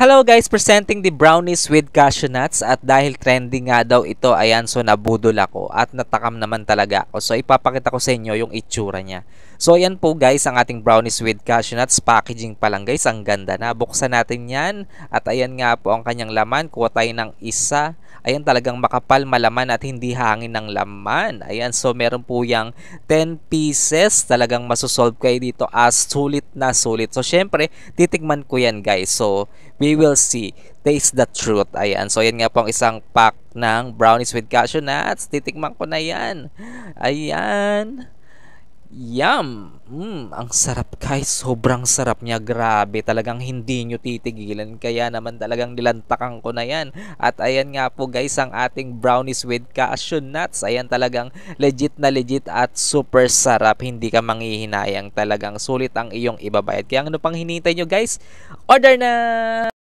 Hello guys, presenting the brownies with cashew nuts at dahil trending nga daw ito, ayan so nabudol ako at natakam naman talaga ako. So ipapakita ko sa inyo yung itsura niya. So ayan po guys, ang ating brownies with cashew nuts packaging pa lang guys, ang ganda na. Buksan natin yan at ayan nga po ang kanyang laman. Kuha tayo ng isa Ayan talagang makapal, malaman at hindi hangin ng laman. Ayan, so meron po yung 10 pieces. Talagang masusolve kayo dito as sulit na sulit. So syempre, titigman ko yan guys. So we will see. Taste the truth. Ayan, so ayan nga po ang isang pack ng brownies with cashew nuts. Titikman ko na yan. Ayan. Yum! Mm, ang sarap guys. Sobrang sarap niya. Grabe. Talagang hindi nyo titigilan. Kaya naman talagang nilantakan ko na yan. At ayan nga po guys ang ating brownies with cashew nuts. Ayan talagang legit na legit at super sarap. Hindi ka manghihinayang. Talagang sulit ang iyong ibabayad. Kaya ano pang hinihintay nyo guys? Order na!